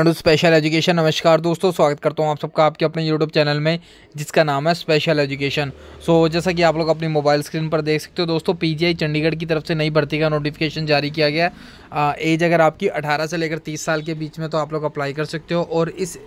special education नमस्कार दोस्तों स्वागत करता हूँ आप सबका आपके अपने यूट्यूब चैनल में जिसका नाम है स्पेशल एजुकेशन सो जैसा कि आप लोग अपनी मोबाइल स्क्रीन पर देख सकते हो दोस्तों पीजीआई चंडीगढ़ की तरफ से नई भर्ती का नोटिफिकेशन जारी किया गया एज अगर आपकी 18 से लेकर 30 साल के बीच में तो आप लोग अप्लाई कर सकते हो और इस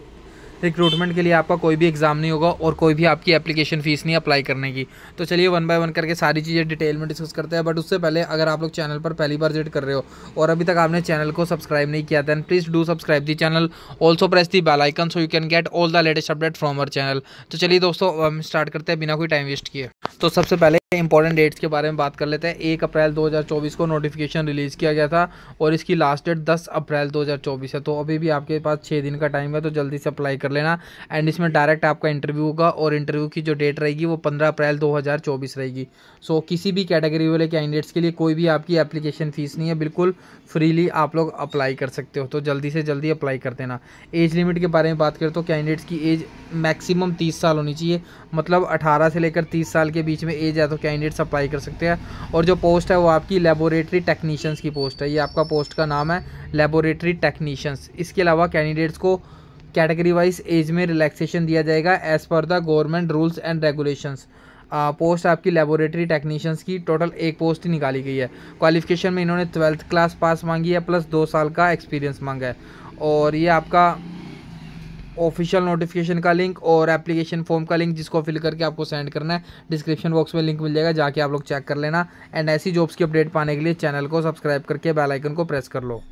रिक्रूटमेंट के लिए आपका कोई भी एग्ज़ाम नहीं होगा और कोई भी आपकी एप्लीकेशन फ़ीस नहीं अप्लाई करने की तो चलिए वन बाय वन करके सारी चीज़ें डिटेल में डिस्कस करते हैं बट उससे पहले अगर आप लोग चैनल पर पहली बार विजिट कर रहे हो और अभी तक आपने चैनल को सब्सक्राइब नहीं किया then please do subscribe the channel also press the bell icon so you can get all the latest update from our channel तो चलिए दोस्तों हम स्टार्ट करते हैं बिना कोई टाइम वेस्ट किए तो सबसे पहले इंपॉर्टेंट डेट्स के बारे में बात कर लेते हैं एक अप्रैल 2024 को नोटिफिकेशन रिलीज़ किया गया था और इसकी लास्ट डेट 10 अप्रैल 2024 है तो अभी भी आपके पास छः दिन का टाइम है तो जल्दी से अप्लाई कर लेना एंड इसमें डायरेक्ट आपका इंटरव्यू होगा और इंटरव्यू की जो डेट रहेगी वो 15 अप्रैल 2024 रहेगी सो so, किसी भी कैटेगरी वाले कैंडिडेट्स के लिए कोई भी आपकी एप्लीकेशन फ़ीस नहीं है बिल्कुल फ्रीली आप लोग अप्लाई कर सकते हो तो जल्दी से जल्दी अप्लाई कर देना एज लिमिट के बारे में बात करें तो कैंडिडेट्स की एज मैक्सिमम तीस साल होनी चाहिए मतलब अठारह से लेकर तीस साल के बीच में एज है तो कैंडिडेट्स अप्लाई कर सकते हैं और जो पोस्ट है वो आपकी लेबोरेटरी टेक्नीशियंस की पोस्ट है ये आपका पोस्ट का नाम है लेबोरेटरी टेक्नीशियंस इसके अलावा कैंडिडेट्स को कैटेगरी वाइज एज में रिलैक्सेशन दिया जाएगा as per the government rules and regulations post आपकी लेबोरेटरी टेक्नीशियंस की टोटल एक पोस्ट ही निकाली गई है क्वालिफिकेशन में इन्होंने ट्वेल्थ क्लास पास मांगी है प्लस दो साल का एक्सपीरियंस मांगा है और ये आपका ऑफिशियल नोटिफिकेशन का लिंक और एप्लीकेशन फॉर्म का लिंक जिसको फिल करके आपको सेंड करना है डिस्क्रिप्शन बॉक्स में लिंक मिल जाएगा जाके आप लोग चेक कर लेना एंड ऐसी जॉब्स की अपडेट पाने के लिए चैनल को सब्सक्राइब करके बेलाइकन को प्रेस कर लो